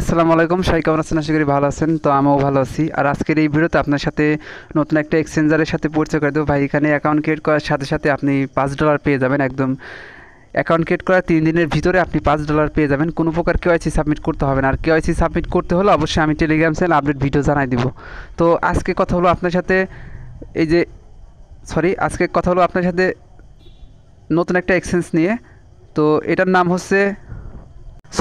আসসালামু আলাইকুম সাই কেমন আছেন আশা করি ভালো আছেন তো আমিও ভালো আছি আর আজকের এই ভিডিওতে আপনার সাথে নতুন একটা এক্সচেঞ্জারের সাথে পরিচয় করে দেবো ভাই এখানে অ্যাকাউন্ট ক্রিয়েট করার সাথে সাথে আপনি পাঁচ ডলার পেয়ে যাবেন একদম অ্যাকাউন্ট ক্রিয়েট করার তিন দিনের ভিতরে আপনি পাঁচ ডলার পেয়ে যাবেন কোনো প্রকার কেওয়াইসি সাবমিট করতে হবে না আর কেওয়াইসি সাবমিট করতে হলে অবশ্যই আমি টেলিগ্রাম চ্যানেল আপডেট ভিডিও জানাই দিব তো আজকে কথা হলো আপনার সাথে এই যে সরি আজকে কথা হলো আপনার সাথে নতুন একটা এক্সচেঞ্জ নিয়ে তো এটার নাম হচ্ছে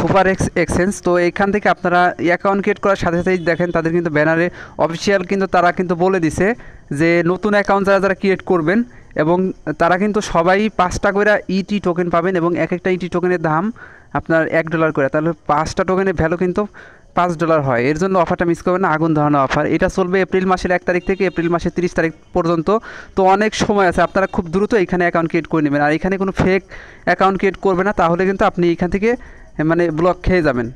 সুপার এক্স এক্সচেঞ্জ তো এখান থেকে আপনারা অ্যাকাউন্ট ক্রিয়েট করার সাথে সাথেই দেখেন তাদের কিন্তু ব্যানারে অফিসিয়াল কিন্তু তারা কিন্তু বলে দিছে যে নতুন অ্যাকাউন্ট যারা যারা ক্রিয়েট করবেন এবং তারা কিন্তু সবাই পাঁচটা করে ইটি e টোকেন পাবেন এবং এক একটা ইটি e টোকেনের দাম আপনার এক ডলার করে তাহলে পাঁচটা টোকেনের ভ্যালু কিন্তু পাঁচ ডলার হয় এর জন্য অফারটা মিস করবেন না আগুন ধরানো অফার এটা চলবে এপ্রিল মাসের এক তারিখ থেকে এপ্রিল মাসের তিরিশ তারিখ পর্যন্ত তো অনেক সময় আছে আপনারা খুব দ্রুত এখানে অ্যাকাউন্ট ক্রিয়েট করে নেবেন আর এখানে কোনো ফেক অ্যাকাউন্ট ক্রিয়েট করবে না তাহলে কিন্তু আপনি এখান থেকে হ্যাঁ, মানে ব্লক খেয়ে যাবেন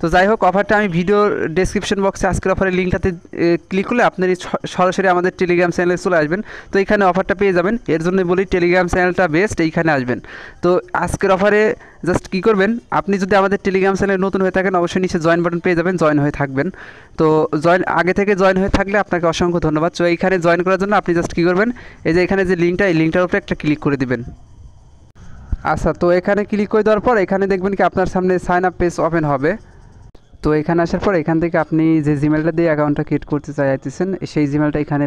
তো যাই হোক অফারটা আমি ভিডিও ডিসক্রিপশন বক্সে আজকের অফারের লিঙ্কটাতে ক্লিক করলে আপনার সরাসরি আমাদের টেলিগ্রাম চ্যানেলে চলে আসবেন তো এখানে অফারটা পেয়ে যাবেন এর জন্য বলি টেলিগ্রাম চ্যানেলটা বেস্ট এইখানে আসবেন তো আজকের অফারে জাস্ট কী করবেন আপনি যদি আমাদের টেলিগ্রাম চ্যানেলে নতুন হয়ে থাকেন অবশ্যই নিচে জয়েন বাটন পেয়ে যাবেন জয়েন হয়ে থাকবেন তো জয়েন আগে থেকে জয়েন হয়ে থাকলে আপনাকে অসংখ্য ধন্যবাদ তো এইখানে জয়েন করার জন্য আপনি জাস্ট কী করবেন এই যে এখানে যে লিঙ্কটা এই লিঙ্কটার উপরে একটা ক্লিক করে দেবেন আচ্ছা তো এখানে ক্লিক করে দেওয়ার পর এখানে দেখবেন কি আপনার সামনে সাইন আপ পেজ ওপেন হবে তো এখানে আসার পর এখান থেকে আপনি যে জিমেলটা দিয়ে অ্যাকাউন্টটা ক্রিয়েট করতে চাইতেছেন সেই জিমেলটা এখানে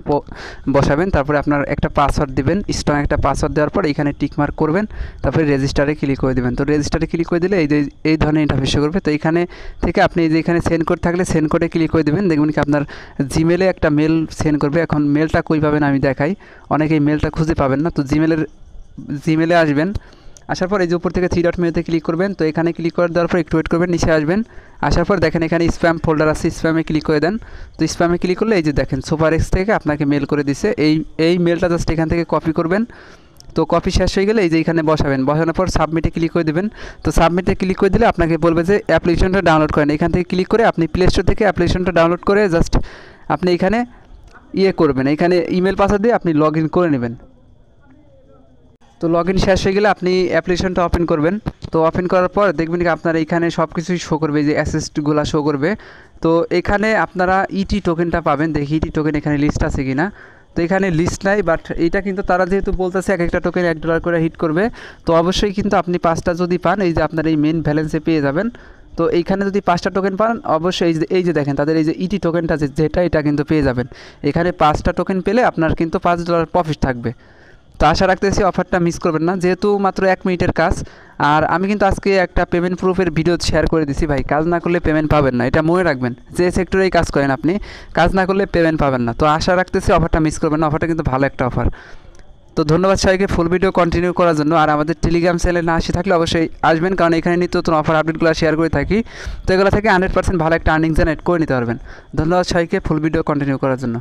বসাবেন তারপরে আপনার একটা পাসওয়ার্ড দেবেন স্ট্রং একটা পাসওয়ার্ড দেওয়ার পর এখানে টিকমার্ক করবেন তারপরে রেজিস্টারে ক্লিক করে দেবেন তো রেজিস্টারে ক্লিক করে দিলে এই এই ধরনের ইন্টারফেস করবে তো এখানে থেকে আপনি যে এখানে সেন্ড কোড থাকলে সেন্ড কোডে ক্লিক করে দেবেন দেখবেন কি আপনার জিমেলে একটা মেল সেন্ড করবে এখন মেলটা কই পাবেন আমি দেখাই অনেকেই মেলটা খুঁজে পাবেন না তো জিমেলের জিমেলে আসবেন আসার পর এই যে উপর থেকে থ্রি ডট মেনুতে ক্লিক করবেন তো এখানে ক্লিক করে দেওয়ার পর একটু ওয়েট করবেন নিচে আসবেন আসার পর দেখেন এখানে স্প্যাম ফোল্ডার আছে স্প্যামে ক্লিক করে দেন তো স্প্যামে ক্লিক করলে এই যে দেখেন সুপার এক্স থেকে আপনাকে মেল করে দিছে এই এই মেলটা জাস্ট এখান থেকে কপি করবেন তো কপি শেষ হয়ে গেলে এই যে এখানে বসাবেন বসানোর পর সাবমিটে ক্লিক করে দেবেন তো সাবমিটে ক্লিক করে দিলে আপনাকে বলবে যে অ্যাপ্লিকেশনটা ডাউনলোড করেন এখান থেকে ক্লিক করে আপনি প্লে স্টোর থেকে অ্যাপ্লিকেশনটা ডাউনলোড করে জাস্ট আপনি এখানে ইয়ে করবেন এখানে ইমেল পাসওয়ার্ড দিয়ে আপনি লগ করে নেবেন তো লগ ইন শেষ হয়ে গেলে আপনি অ্যাপ্লিকেশনটা ওপেন করবেন তো ওপেন করার পর দেখবেন কি আপনারা এখানে সব কিছুই শো করবে যে অ্যাসেস্টগুলো শো করবে তো এখানে আপনারা ইটি e টোকেনটা পাবেন দেখি ইটি e টোকেন এখানে লিস্ট আছে কি না তো এখানে লিস্ট নাই বাট এটা কিন্তু তারা যেহেতু বলতেছে এক একটা টোকেন এক ডলার করে হিট করবে তো অবশ্যই কিন্তু আপনি পাঁচটা যদি পান এই যে আপনার এই মেন ব্যালেন্সে পেয়ে যাবেন তো এইখানে যদি পাঁচটা টোকেন পান অবশ্যই এই যে দেখেন তাদের এই যে ইটি e টোকেনটা যেটা এটা কিন্তু পেয়ে যাবেন এখানে পাঁচটা টোকেন পেলে আপনার কিন্তু পাঁচ ডলার প্রফিট থাকবে তো আশা রাখতেছি অফারটা মিস করবেন না যেহেতু মাত্র এক মিনিটের কাজ আর আমি কিন্তু আজকে একটা পেমেন্ট প্রুফের ভিডিও শেয়ার করে দিছি ভাই কাজ না করলে পেমেন্ট পাবেন না এটা মনে রাখবেন যে সেক্টরেই কাজ করেন আপনি কাজ না করলে পেমেন্ট পাবেন না তো আশা রাখতেছি অফারটা মিস করবেন না অফারটা কিন্তু ভালো একটা অফার তো ধন্যবাদ সবাইকে ফুল ভিডিও কন্টিনিউ করার জন্য আর আমাদের টেলিগ্রাম চ্যানেল না আসে থাকলে অবশ্যই আসবেন কারণ এখানে নিত্য নতুন অফার আপডেটগুলো শেয়ার করে থাকি তো এগুলো থেকে হান্ড্রেড পার্সেন্ট ভালো একটা আর্নিং জেনারেট করে নিতে পারবেন ধন্যবাদ সবাইকে ফুল ভিডিও কন্টিনিউ করার জন্য